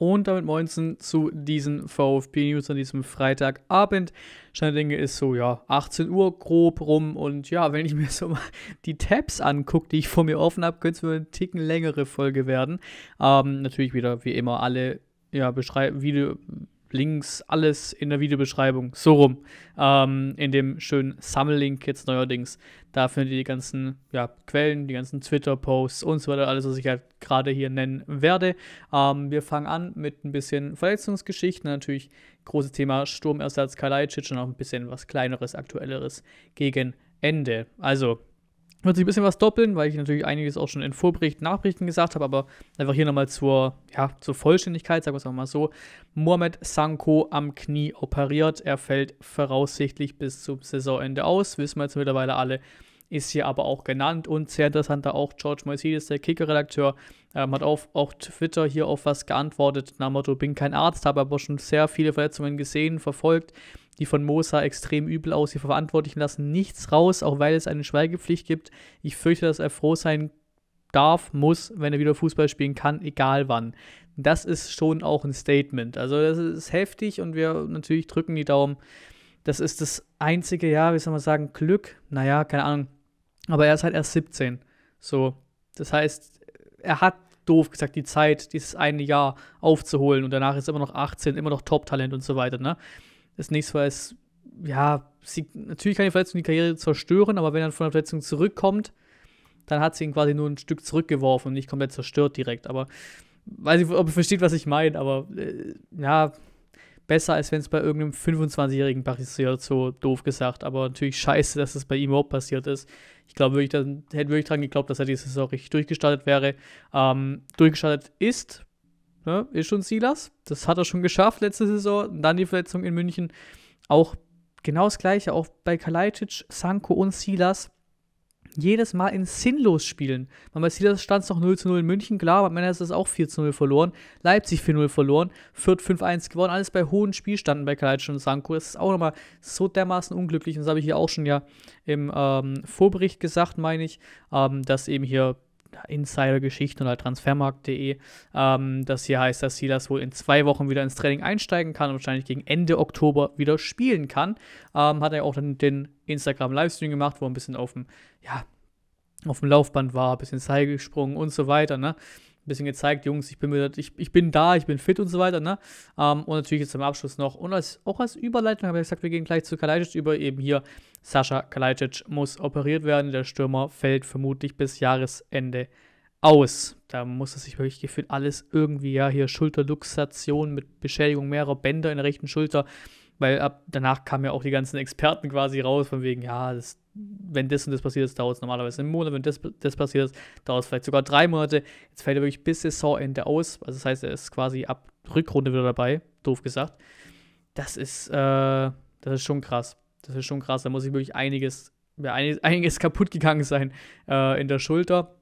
Und damit moinsen zu diesen VfB-News an diesem Freitagabend. Scheinlinge ist so, ja, 18 Uhr grob rum. Und ja, wenn ich mir so mal die Tabs angucke, die ich vor mir offen habe, könnte es nur einen Ticken längere Folge werden. Ähm, natürlich wieder, wie immer, alle ja, Video Links, alles in der Videobeschreibung, so rum, ähm, in dem schönen Sammellink jetzt neuerdings. Da findet ihr die ganzen ja, Quellen, die ganzen Twitter-Posts und so weiter, alles, was ich halt gerade hier nennen werde. Ähm, wir fangen an mit ein bisschen Verletzungsgeschichten, natürlich großes Thema Sturmersatz Kalajdzic und auch ein bisschen was Kleineres, Aktuelleres gegen Ende. Also, wird sich ein bisschen was doppeln, weil ich natürlich einiges auch schon in Vorberichten, Nachberichten gesagt habe, aber einfach hier nochmal zur, ja, zur Vollständigkeit, sagen wir es auch mal so. Mohamed Sanko am Knie operiert. Er fällt voraussichtlich bis zum Saisonende aus. Wissen wir jetzt mittlerweile alle, ist hier aber auch genannt. Und sehr interessanter auch George Moisides, der Kicker-Redakteur, ähm, hat auf, auch Twitter hier auf was geantwortet. nach dem Motto, bin kein Arzt, habe aber schon sehr viele Verletzungen gesehen, verfolgt die von Mosa extrem übel aus. Die Verantwortlichen lassen nichts raus, auch weil es eine Schweigepflicht gibt. Ich fürchte, dass er froh sein darf, muss, wenn er wieder Fußball spielen kann, egal wann. Das ist schon auch ein Statement. Also das ist heftig und wir natürlich drücken die Daumen. Das ist das einzige, ja, wie soll man sagen, Glück. Naja, keine Ahnung. Aber er ist halt erst 17. So, das heißt, er hat doof gesagt die Zeit, dieses eine Jahr aufzuholen und danach ist er immer noch 18, immer noch Top-Talent und so weiter. Ne? Das nächste Mal ist, ja, sie, natürlich kann die Verletzung die Karriere zerstören, aber wenn er von der Verletzung zurückkommt, dann hat sie ihn quasi nur ein Stück zurückgeworfen und nicht komplett zerstört direkt. Aber weiß nicht, ob ihr versteht, was ich meine, aber äh, ja, besser als wenn es bei irgendeinem 25-Jährigen passiert, so doof gesagt. Aber natürlich scheiße, dass es das bei ihm überhaupt passiert ist. Ich glaube ich dann hätte wirklich daran geglaubt, dass er diese Saison richtig durchgestartet wäre. Ähm, durchgestartet ist, ne, ist schon Silas. Das hat er schon geschafft letzte Saison. Dann die Verletzung in München. Auch genau das Gleiche, auch bei Kalajdzic, Sanko und Silas. Jedes Mal in sinnlos spielen. Man bei Silas stand es noch 0 zu 0 in München, klar, bei Männers ist es auch 4 zu 0 verloren, Leipzig 4 0 verloren, Fürth 5 1 gewonnen, alles bei hohen Spielstanden bei Kalajdzic und Sanko. Das ist auch nochmal so dermaßen unglücklich und das habe ich hier auch schon ja im ähm, Vorbericht gesagt, meine ich, ähm, dass eben hier Insider-Geschichten oder transfermarkt.de, ähm, dass hier heißt, dass Silas wohl in zwei Wochen wieder ins Training einsteigen kann und wahrscheinlich gegen Ende Oktober wieder spielen kann. Ähm, hat er auch dann den Instagram-Livestream gemacht, wo er ein bisschen auf dem, ja, auf dem Laufband war, ein bisschen Seil gesprungen und so weiter. Ne? ein bisschen gezeigt, Jungs, ich bin, wieder, ich, ich bin da, ich bin fit und so weiter. Ne? Ähm, und natürlich jetzt zum Abschluss noch, und als, auch als Überleitung habe ich gesagt, wir gehen gleich zu Kalajdzic über, eben hier, Sascha Kalajdzic muss operiert werden, der Stürmer fällt vermutlich bis Jahresende aus. Da muss es sich wirklich gefühlt alles irgendwie, ja, hier Schulterluxation mit Beschädigung mehrerer Bänder in der rechten Schulter, weil ab danach kamen ja auch die ganzen Experten quasi raus, von wegen, ja, das wenn das und das passiert ist, dauert es normalerweise einen Monat, wenn das, das passiert ist, dauert es vielleicht sogar drei Monate. Jetzt fällt er wirklich bis Saisonende aus. Also das heißt, er ist quasi ab Rückrunde wieder dabei, doof gesagt. Das ist, äh, das ist schon krass. Das ist schon krass. Da muss ich wirklich einiges, einiges, einiges kaputt gegangen sein äh, in der Schulter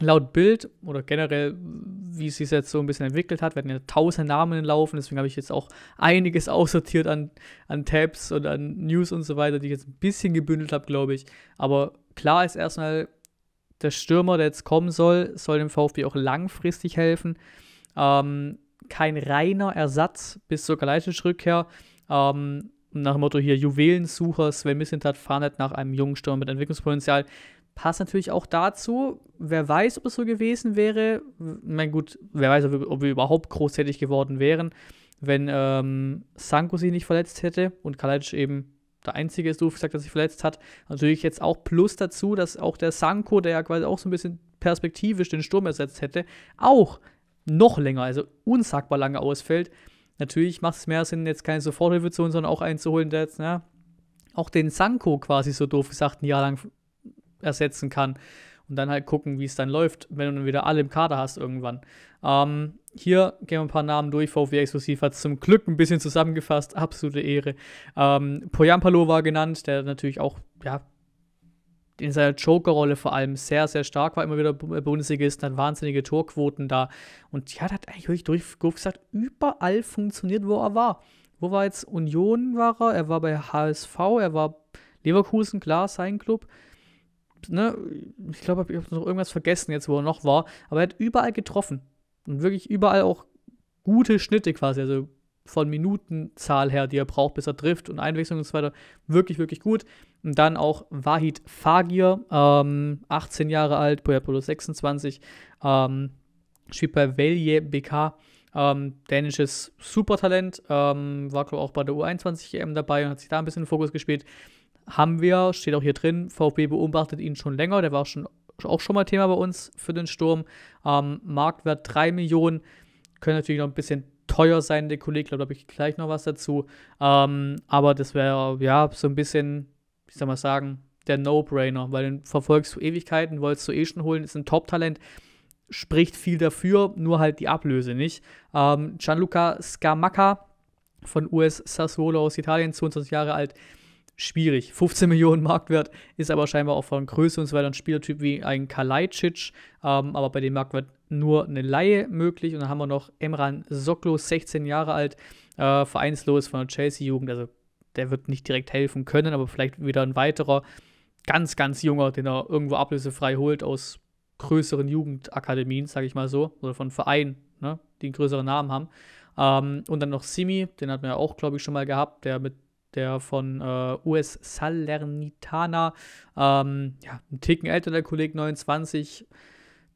laut Bild oder generell, wie es sich jetzt so ein bisschen entwickelt hat, werden ja tausend Namen laufen, deswegen habe ich jetzt auch einiges aussortiert an, an Tabs und an News und so weiter, die ich jetzt ein bisschen gebündelt habe, glaube ich. Aber klar ist erstmal, der Stürmer, der jetzt kommen soll, soll dem VfB auch langfristig helfen. Ähm, kein reiner Ersatz bis zur galeitischen Rückkehr. Ähm, nach dem Motto hier Juwelensucher, Sven Missentat fahren nach einem jungen Stürmer mit Entwicklungspotenzial passt natürlich auch dazu. Wer weiß, ob es so gewesen wäre. Na gut, wer weiß, ob wir, ob wir überhaupt großtätig geworden wären, wenn ähm, Sanko sich nicht verletzt hätte und Kalic eben der einzige ist, du gesagt, dass sich verletzt hat. Natürlich jetzt auch plus dazu, dass auch der Sanko, der ja quasi auch so ein bisschen perspektivisch den Sturm ersetzt hätte, auch noch länger, also unsagbar lange ausfällt. Natürlich macht es mehr Sinn, jetzt keine Soforthilfe zu holen, sondern auch einen zu holen, der jetzt, ne, auch den Sanko quasi so doof gesagt ein Jahr lang ersetzen kann. Und dann halt gucken, wie es dann läuft, wenn du dann wieder alle im Kader hast irgendwann. Ähm, hier gehen wir ein paar Namen durch. VfW Exklusiv hat zum Glück ein bisschen zusammengefasst. Absolute Ehre. Ähm, Poyampalo war genannt, der natürlich auch, ja, in seiner Joker-Rolle vor allem sehr, sehr stark war, immer wieder äh, Bundesligist, hat wahnsinnige Torquoten da. Und ja, das hat eigentlich wirklich durchgeguckt, gesagt, überall funktioniert, wo er war. Wo war jetzt Union, war er, er war bei HSV, er war Leverkusen, klar, sein Club ne, ich glaube, ich habe noch irgendwas vergessen jetzt, wo er noch war, aber er hat überall getroffen. Und wirklich überall auch gute Schnitte quasi, also von Minutenzahl her, die er braucht, bis er trifft und Einwechslung und so weiter, wirklich, wirklich gut. Und dann auch Wahid Fagir, ähm, 18 Jahre alt, Puerto 26, ähm, spielt bei Velje BK, ähm, dänisches Supertalent, ähm, war glaube ich auch bei der U21 EM e dabei und hat sich da ein bisschen in den Fokus gespielt haben wir, steht auch hier drin, VfB beobachtet ihn schon länger, der war schon, auch schon mal Thema bei uns für den Sturm. Ähm, Marktwert 3 Millionen, können natürlich noch ein bisschen teuer sein, der Kollege, glaube ich, gleich noch was dazu. Ähm, aber das wäre ja so ein bisschen, ich soll mal sagen, der No-Brainer, weil den verfolgst du Ewigkeiten, wolltest du eh schon holen, ist ein Top-Talent, spricht viel dafür, nur halt die Ablöse nicht. Ähm, Gianluca Scamacca von US Sassuolo aus Italien, 22 Jahre alt, schwierig. 15 Millionen Marktwert ist aber scheinbar auch von Größe und so weiter ein Spielertyp wie ein Kalajdzic, ähm, aber bei dem Marktwert nur eine Laie möglich. Und dann haben wir noch Emran Soklo, 16 Jahre alt, äh, vereinslos von der Chelsea-Jugend, also der wird nicht direkt helfen können, aber vielleicht wieder ein weiterer ganz, ganz junger, den er irgendwo ablösefrei holt aus größeren Jugendakademien, sage ich mal so, oder von Vereinen, ne, die einen größeren Namen haben. Ähm, und dann noch Simi, den hat man ja auch, glaube ich, schon mal gehabt, der mit der von äh, US Salernitana, ähm, ja, ein Ticken älter, der Kollege 29.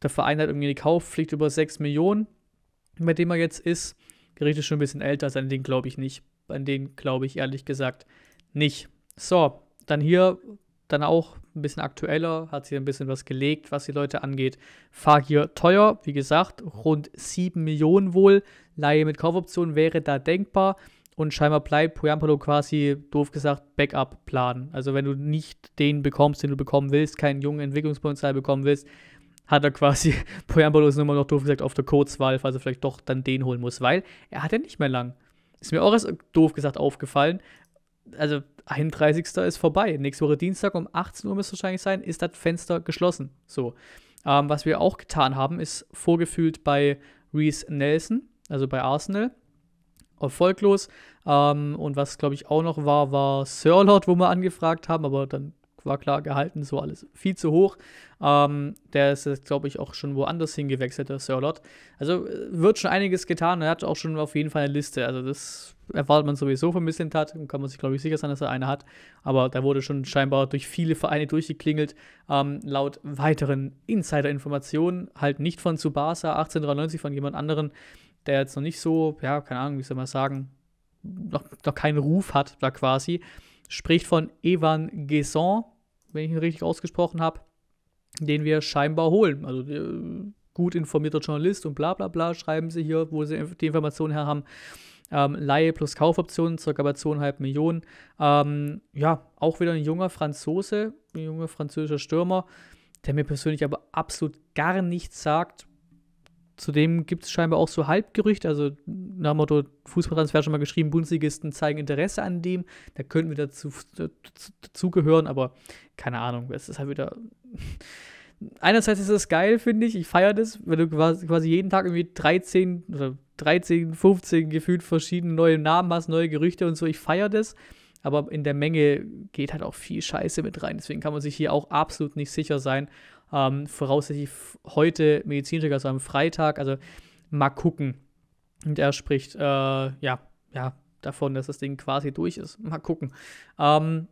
Der Verein hat irgendwie eine Kaufpflicht über 6 Millionen, bei dem er jetzt ist. Gericht ist schon ein bisschen älter, also an den glaube ich nicht. An den glaube ich ehrlich gesagt nicht. So, dann hier, dann auch ein bisschen aktueller, hat sich ein bisschen was gelegt, was die Leute angeht. Fagir teuer, wie gesagt, rund 7 Millionen wohl. Laie mit Kaufoption wäre da denkbar. Und scheinbar bleibt Poyampalo quasi, doof gesagt, Backup-Plan. Also wenn du nicht den bekommst, den du bekommen willst, keinen jungen Entwicklungspotenzial bekommen willst, hat er quasi, Poyampalo ist immer noch doof gesagt, auf der Kurzwahl, falls er vielleicht doch dann den holen muss, weil er hat ja nicht mehr lang. Ist mir auch erst doof gesagt aufgefallen. Also 31. ist vorbei. Nächste Woche Dienstag um 18 Uhr müsste es wahrscheinlich sein, ist das Fenster geschlossen. So. Ähm, was wir auch getan haben, ist vorgefühlt bei Reese Nelson, also bei Arsenal erfolglos. Ähm, und was, glaube ich, auch noch war, war Sirlot, wo wir angefragt haben, aber dann war klar gehalten, so alles viel zu hoch. Ähm, der ist glaube ich, auch schon woanders hingewechselt, der Sirlot. Also äh, wird schon einiges getan. Er hat auch schon auf jeden Fall eine Liste. Also das erwartet man sowieso von Tat, Kann man sich, glaube ich, sicher sein, dass er eine hat. Aber da wurde schon scheinbar durch viele Vereine durchgeklingelt. Ähm, laut weiteren Insider-Informationen, halt nicht von Tsubasa 1893, von jemand anderem, der jetzt noch nicht so, ja, keine Ahnung, wie soll man sagen, noch, noch keinen Ruf hat da quasi, spricht von Evan Gesson, wenn ich ihn richtig ausgesprochen habe, den wir scheinbar holen. Also äh, gut informierter Journalist und bla bla bla schreiben sie hier, wo sie die Informationen her haben. Ähm, Laie plus Kaufoptionen, circa bei 2,5 Millionen. Ähm, ja, auch wieder ein junger Franzose, ein junger französischer Stürmer, der mir persönlich aber absolut gar nichts sagt, Zudem gibt es scheinbar auch so Halbgerüchte, also nach dem Motto Fußballtransfer schon mal geschrieben, Bundesligisten zeigen Interesse an dem, da könnten wir dazu, dazugehören, aber keine Ahnung, es ist halt wieder. Einerseits ist das geil, finde ich, ich feiere das, wenn du quasi jeden Tag irgendwie 13 oder 13, 15 gefühlt verschiedene neue Namen hast, neue Gerüchte und so, ich feiere das, aber in der Menge geht halt auch viel Scheiße mit rein, deswegen kann man sich hier auch absolut nicht sicher sein, ähm, voraussichtlich heute Medizincheck, also am Freitag. Also mal gucken. Und er spricht, äh, ja, ja, davon, dass das Ding quasi durch ist. Mal gucken. Ähm,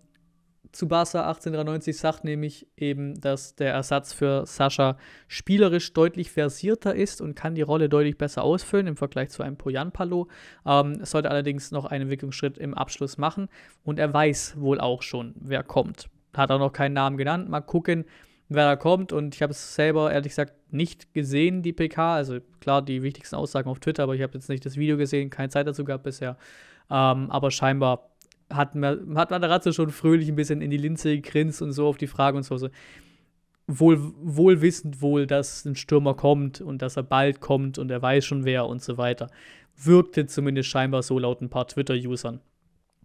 Tsubasa 1893 sagt nämlich eben, dass der Ersatz für Sascha spielerisch deutlich versierter ist und kann die Rolle deutlich besser ausfüllen im Vergleich zu einem Poyan Palo. Ähm, sollte allerdings noch einen Entwicklungsschritt im Abschluss machen und er weiß wohl auch schon, wer kommt. Hat auch noch keinen Namen genannt. Mal gucken, wer da kommt. Und ich habe es selber ehrlich gesagt nicht gesehen, die PK. Also klar, die wichtigsten Aussagen auf Twitter, aber ich habe jetzt nicht das Video gesehen, keine Zeit dazu gehabt bisher. Ähm, aber scheinbar hat, man, hat Matarazzo schon fröhlich ein bisschen in die Linse gegrinst und so auf die Frage und so. so. Also wohl, wohl wissend wohl, dass ein Stürmer kommt und dass er bald kommt und er weiß schon wer und so weiter. Wirkte zumindest scheinbar so laut ein paar Twitter-Usern.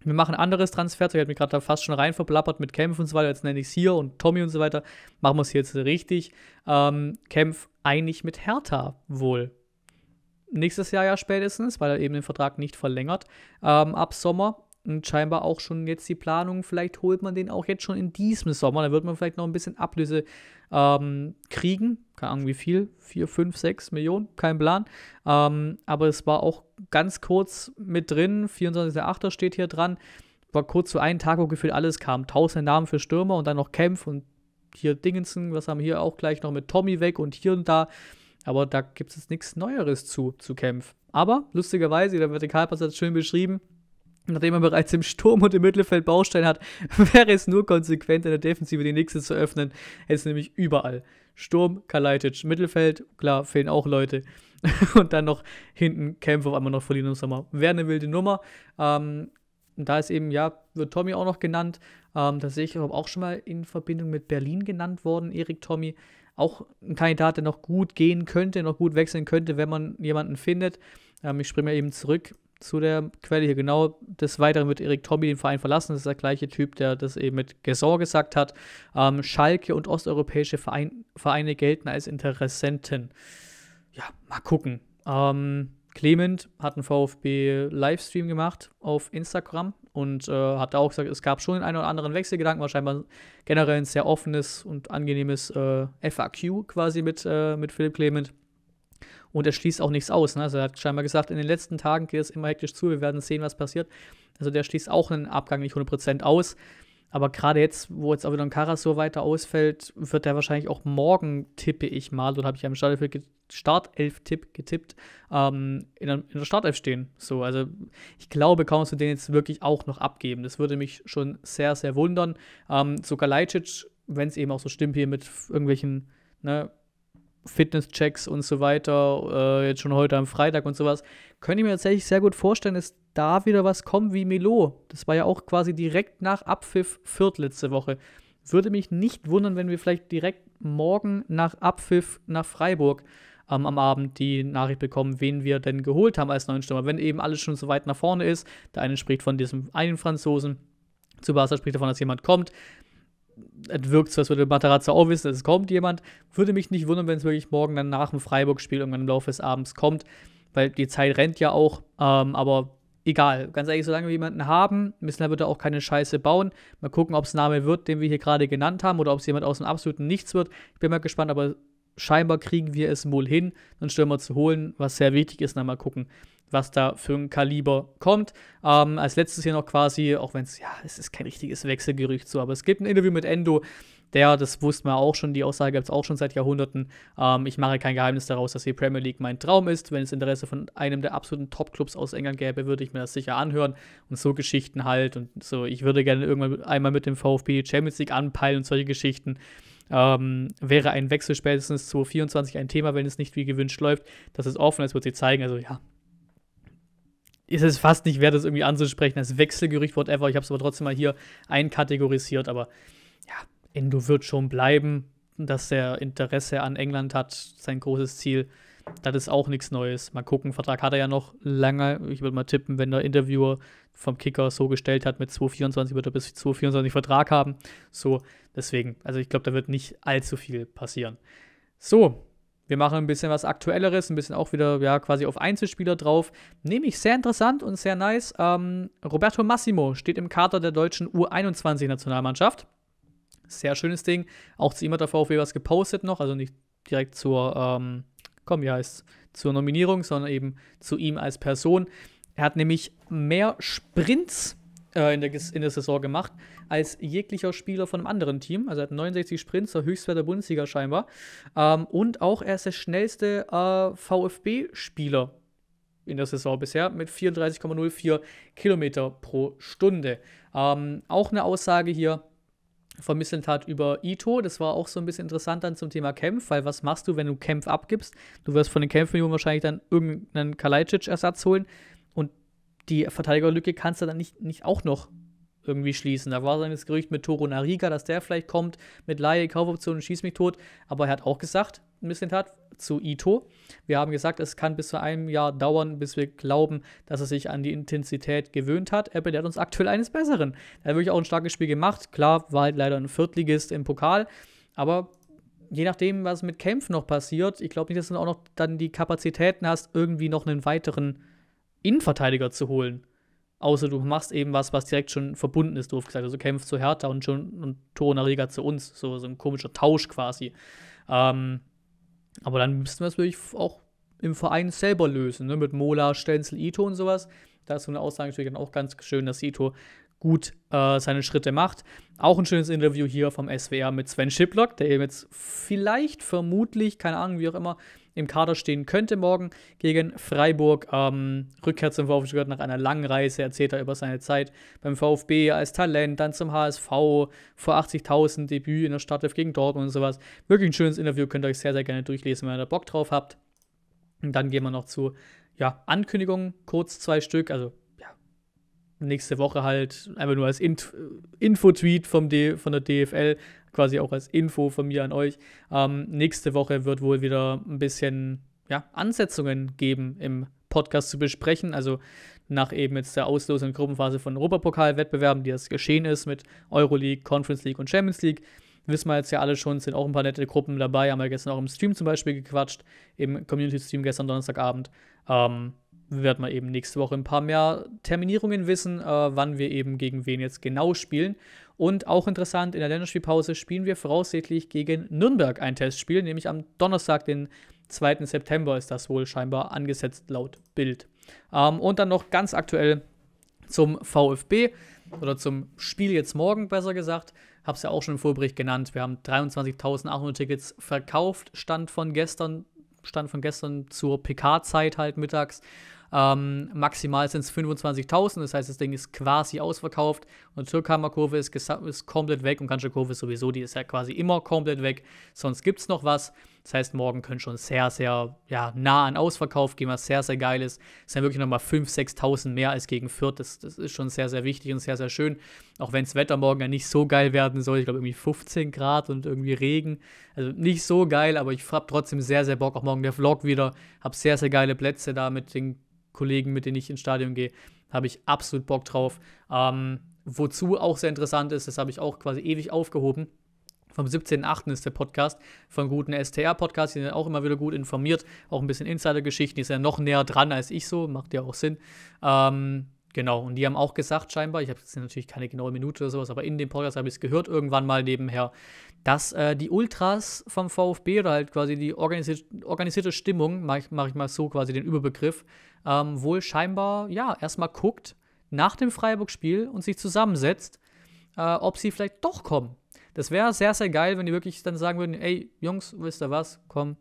Wir machen ein anderes Transfer, ich habe mich gerade da fast schon rein verplappert mit Kempf und so weiter, jetzt nenne ich es hier und Tommy und so weiter. Machen wir es jetzt richtig. Ähm, Kempf einig mit Hertha wohl. Nächstes Jahr ja spätestens, weil er eben den Vertrag nicht verlängert ähm, ab Sommer. Und scheinbar auch schon jetzt die Planung, vielleicht holt man den auch jetzt schon in diesem Sommer. Dann wird man vielleicht noch ein bisschen Ablöse ähm, kriegen. Keine Ahnung, wie viel. 4, 5, 6 Millionen, kein Plan. Ähm, aber es war auch ganz kurz mit drin. 24.8. steht hier dran. War kurz zu einem Tag, wo gefühlt alles kam. Tausende Namen für Stürmer und dann noch Kempf und hier Dingensen. Was haben wir hier auch gleich noch mit Tommy weg und hier und da. Aber da gibt es nichts Neueres zu, zu Kempf. Aber lustigerweise, der Vertikalpass hat es schön beschrieben, Nachdem er bereits im Sturm und im Mittelfeld Baustein hat, wäre es nur konsequent, in der Defensive die nächste zu öffnen. Es ist nämlich überall. Sturm, Kalaitic, Mittelfeld, klar, fehlen auch Leute. und dann noch hinten Kämpfe auf einmal noch verlieren im Sommer. Wäre eine wilde Nummer. Ähm, da ist eben, ja, wird Tommy auch noch genannt. Ähm, das sehe ich auch schon mal in Verbindung mit Berlin genannt worden, Erik Tommy. Auch ein Kandidat, der noch gut gehen könnte, noch gut wechseln könnte, wenn man jemanden findet. Ähm, ich springe mal eben zurück zu der Quelle hier genau. Des Weiteren wird Erik Tommy den Verein verlassen. Das ist der gleiche Typ, der das eben mit Gesor gesagt hat. Ähm, Schalke und osteuropäische Verein, Vereine gelten als Interessenten. Ja, mal gucken. Ähm, Clement hat einen VfB-Livestream gemacht auf Instagram und äh, hat da auch gesagt, es gab schon den einen oder anderen Wechselgedanken, wahrscheinlich generell ein sehr offenes und angenehmes äh, FAQ quasi mit, äh, mit Philipp Clement und er schließt auch nichts aus. Ne? Also er hat scheinbar gesagt, in den letzten Tagen geht es immer hektisch zu, wir werden sehen, was passiert. Also der schließt auch einen Abgang nicht 100% aus. Aber gerade jetzt, wo jetzt auch wieder ein Karas so weiter ausfällt, wird er wahrscheinlich auch morgen, tippe ich mal, oder habe ich ja im Startelf-Tipp getippt, ähm, in, der, in der Startelf stehen. So, also ich glaube, kannst du den jetzt wirklich auch noch abgeben. Das würde mich schon sehr, sehr wundern. Ähm, sogar Leicic, wenn es eben auch so stimmt hier mit irgendwelchen ne, Fitnesschecks und so weiter, äh, jetzt schon heute am Freitag und sowas, könnte ich mir tatsächlich sehr gut vorstellen, dass da wieder was kommt wie Melo. Das war ja auch quasi direkt nach Abpfiff Fürth letzte Woche. Würde mich nicht wundern, wenn wir vielleicht direkt morgen nach Abpfiff nach Freiburg ähm, am Abend die Nachricht bekommen, wen wir denn geholt haben als neuen Stürmer. Wenn eben alles schon so weit nach vorne ist, der eine spricht von diesem einen Franzosen, zu Barca spricht davon, dass jemand kommt es wirkt so, als würde Matarazzo auch wissen, es kommt jemand. Würde mich nicht wundern, wenn es wirklich morgen dann nach dem Freiburg-Spiel irgendwann im Laufe des Abends kommt, weil die Zeit rennt ja auch. Ähm, aber egal, ganz ehrlich, solange wir jemanden haben, müssen wir da auch keine Scheiße bauen. Mal gucken, ob es Name wird, den wir hier gerade genannt haben, oder ob es jemand aus dem absoluten Nichts wird. Ich bin mal gespannt, aber scheinbar kriegen wir es wohl hin, einen Stürmer zu holen, was sehr wichtig ist. Na, mal gucken, was da für ein Kaliber kommt. Ähm, als letztes hier noch quasi, auch wenn es, ja, es ist kein richtiges Wechselgerücht so, aber es gibt ein Interview mit Endo, der, das wusste man auch schon, die Aussage gibt es auch schon seit Jahrhunderten. Ähm, ich mache kein Geheimnis daraus, dass die Premier League mein Traum ist. Wenn es Interesse von einem der absoluten Top-Clubs aus England gäbe, würde ich mir das sicher anhören. Und so Geschichten halt. Und so, ich würde gerne irgendwann einmal mit dem VfB die Champions League anpeilen und solche Geschichten. Ähm, wäre ein Wechsel spätestens zu 24 ein Thema, wenn es nicht wie gewünscht läuft. Das ist offen, das wird sich zeigen. Also ja, ist es fast nicht wert, das irgendwie anzusprechen als Wechselgericht, whatever. Ich habe es aber trotzdem mal hier einkategorisiert. Aber ja, Endo wird schon bleiben, dass er Interesse an England hat, sein großes Ziel. Das ist auch nichts Neues. Mal gucken, Vertrag hat er ja noch lange. Ich würde mal tippen, wenn der Interviewer vom Kicker so gestellt hat, mit 224 wird er bis 224 Vertrag haben. So, deswegen, also ich glaube, da wird nicht allzu viel passieren. So, wir machen ein bisschen was Aktuelleres, ein bisschen auch wieder ja, quasi auf Einzelspieler drauf. Nämlich sehr interessant und sehr nice. Ähm, Roberto Massimo steht im Kader der deutschen U21-Nationalmannschaft. Sehr schönes Ding. Auch zu ihm hat der VfB was gepostet noch, also nicht direkt zur, ähm, komm, wie heißt's, zur Nominierung, sondern eben zu ihm als Person. Er hat nämlich mehr Sprints äh, in, der, in der Saison gemacht als jeglicher Spieler von einem anderen Team. Also er hat 69 Sprints, der Höchstwert der Bundesliga scheinbar. Ähm, und auch er ist der schnellste äh, VfB-Spieler in der Saison bisher mit 34,04 Kilometer pro Stunde. Ähm, auch eine Aussage hier vermisselt hat über Ito. Das war auch so ein bisschen interessant dann zum Thema Kämpf, weil was machst du, wenn du Kämpf abgibst? Du wirst von den kempf wahrscheinlich dann irgendeinen Kalajdzic-Ersatz holen die Verteidigerlücke kannst du dann nicht, nicht auch noch irgendwie schließen. Da war dann das Gerücht mit Toro Nariga, dass der vielleicht kommt, mit Laie, Kaufoption und schieß mich tot. Aber er hat auch gesagt, ein bisschen tat, zu Ito. Wir haben gesagt, es kann bis zu einem Jahr dauern, bis wir glauben, dass er sich an die Intensität gewöhnt hat. Er belehrt uns aktuell eines Besseren. Er hat wirklich auch ein starkes Spiel gemacht. Klar, war halt leider ein Viertligist im Pokal, aber je nachdem, was mit Kämpfen noch passiert, ich glaube nicht, dass du auch noch dann die Kapazitäten hast, irgendwie noch einen weiteren Innenverteidiger zu holen. Außer du machst eben was, was direkt schon verbunden ist, doof gesagt. Also kämpft zu Hertha und schon und Toro zu uns. So, so ein komischer Tausch quasi. Ähm, aber dann müssten wir es wirklich auch im Verein selber lösen, ne? mit Mola, Stenzel, Ito und sowas. Da ist so eine Aussage natürlich dann auch ganz schön, dass Ito gut äh, seine Schritte macht. Auch ein schönes Interview hier vom SWR mit Sven Schiplock, der eben jetzt vielleicht, vermutlich, keine Ahnung, wie auch immer, im Kader stehen könnte morgen gegen Freiburg. Ähm, Rückkehr zum VfB gehört nach einer langen Reise erzählt er über seine Zeit beim VfB als Talent, dann zum HSV vor 80.000 Debüt in der Startelf gegen Dortmund und sowas. Wirklich ein schönes Interview, könnt ihr euch sehr, sehr gerne durchlesen, wenn ihr da Bock drauf habt. Und dann gehen wir noch zu ja, Ankündigungen, kurz zwei Stück, also ja, nächste Woche halt einfach nur als Int Infotweet vom D von der DFL quasi auch als Info von mir an euch. Ähm, nächste Woche wird wohl wieder ein bisschen ja, Ansetzungen geben im Podcast zu besprechen. Also nach eben jetzt der auslosenden Gruppenphase von Europapokalwettbewerben, die das geschehen ist mit Euroleague, Conference League und Champions League. Wissen wir jetzt ja alle schon, sind auch ein paar nette Gruppen dabei. Haben wir gestern auch im Stream zum Beispiel gequatscht, im Community-Stream gestern Donnerstagabend. Ähm, wird man eben nächste Woche ein paar mehr Terminierungen wissen, äh, wann wir eben gegen wen jetzt genau spielen. Und auch interessant, in der Länderspielpause spielen wir voraussichtlich gegen Nürnberg ein Testspiel, nämlich am Donnerstag, den 2. September ist das wohl scheinbar angesetzt laut Bild. Ähm, und dann noch ganz aktuell zum VfB oder zum Spiel jetzt morgen besser gesagt. Habe es ja auch schon im Vorbericht genannt. Wir haben 23.800 Tickets verkauft, Stand von gestern, Stand von gestern zur PK-Zeit halt mittags. Ähm, maximal sind es 25.000, das heißt, das Ding ist quasi ausverkauft. Und Türkheimer Kurve ist, ist komplett weg und Kansche Kurve ist sowieso, die ist ja quasi immer komplett weg. Sonst gibt es noch was. Das heißt, morgen können schon sehr, sehr ja, nah an Ausverkauf gehen, was sehr, sehr geil ist. Es sind wirklich nochmal 5.000, 6.000 mehr als gegen Fürth. Das, das ist schon sehr, sehr wichtig und sehr, sehr schön. Auch wenn das Wetter morgen ja nicht so geil werden soll. Ich glaube, irgendwie 15 Grad und irgendwie Regen. Also nicht so geil, aber ich habe trotzdem sehr, sehr Bock. Auch morgen der Vlog wieder. Habe sehr, sehr geile Plätze da mit den Kollegen, mit denen ich ins Stadion gehe, habe ich absolut Bock drauf. Ähm, wozu auch sehr interessant ist, das habe ich auch quasi ewig aufgehoben. Vom 17.8. ist der Podcast von guten STR-Podcasts, die sind auch immer wieder gut informiert, auch ein bisschen Insider-Geschichten, die sind ja noch näher dran als ich so, macht ja auch Sinn. Ähm, genau, und die haben auch gesagt, scheinbar, ich habe jetzt natürlich keine genaue Minute oder sowas, aber in dem Podcast habe ich es gehört, irgendwann mal nebenher, dass äh, die Ultras vom VfB oder halt quasi die organisierte, organisierte Stimmung, mache mach ich mal so quasi den Überbegriff, ähm, wohl scheinbar, ja, erstmal guckt nach dem Freiburg-Spiel und sich zusammensetzt, äh, ob sie vielleicht doch kommen. Das wäre sehr, sehr geil, wenn die wirklich dann sagen würden, ey, Jungs, wisst ihr was, komm.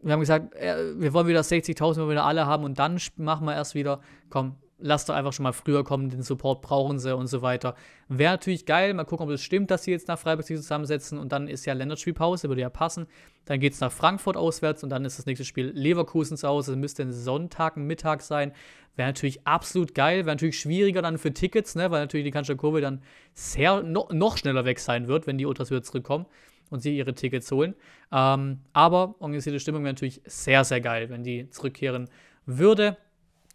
Wir haben gesagt, äh, wir wollen wieder 60.000, wenn wir wieder alle haben und dann machen wir erst wieder, komm, lasst doch einfach schon mal früher kommen, den Support brauchen sie und so weiter. Wäre natürlich geil, mal gucken, ob es stimmt, dass sie jetzt nach Freiburg sich zusammensetzen und dann ist ja Länderspielpause, würde ja passen. Dann geht es nach Frankfurt auswärts und dann ist das nächste Spiel Leverkusen zu Hause, das müsste ein Sonntagmittag sein. Wäre natürlich absolut geil, wäre natürlich schwieriger dann für Tickets, ne, weil natürlich die Kanzler Kurve dann sehr, no, noch schneller weg sein wird, wenn die Ultras wieder zurückkommen und sie ihre Tickets holen. Ähm, aber organisierte Stimmung wäre natürlich sehr, sehr geil, wenn die zurückkehren würde.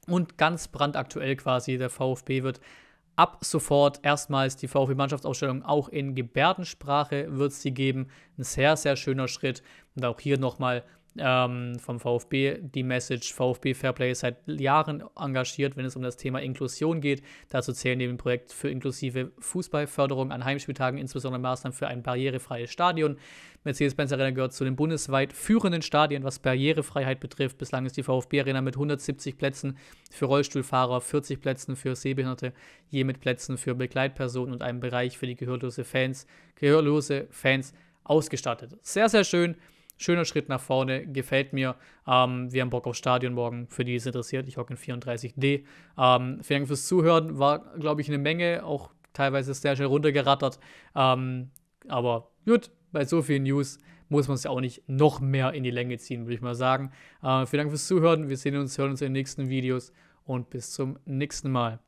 Und ganz brandaktuell quasi, der VfB wird ab sofort erstmals die VfB-Mannschaftsausstellung auch in Gebärdensprache wird sie geben. Ein sehr, sehr schöner Schritt. Und auch hier nochmal ähm, vom VfB die Message, VfB Fairplay ist seit Jahren engagiert, wenn es um das Thema Inklusion geht. Dazu zählen neben dem Projekt für inklusive Fußballförderung an Heimspieltagen insbesondere Maßnahmen für ein barrierefreies Stadion. Mercedes-Benz Arena gehört zu den bundesweit führenden Stadien, was Barrierefreiheit betrifft. Bislang ist die VfB Arena mit 170 Plätzen für Rollstuhlfahrer, 40 Plätzen für Sehbehinderte, je mit Plätzen für Begleitpersonen und einem Bereich für die gehörlose Fans, gehörlose Fans ausgestattet. Sehr, sehr schön schöner Schritt nach vorne, gefällt mir. Ähm, wir haben Bock auf Stadion morgen, für die es interessiert. Ich hocke in 34D. Ähm, vielen Dank fürs Zuhören. War, glaube ich, eine Menge, auch teilweise sehr schnell runtergerattert. Ähm, aber gut, bei so vielen News muss man es ja auch nicht noch mehr in die Länge ziehen, würde ich mal sagen. Äh, vielen Dank fürs Zuhören. Wir sehen uns, hören uns in den nächsten Videos und bis zum nächsten Mal.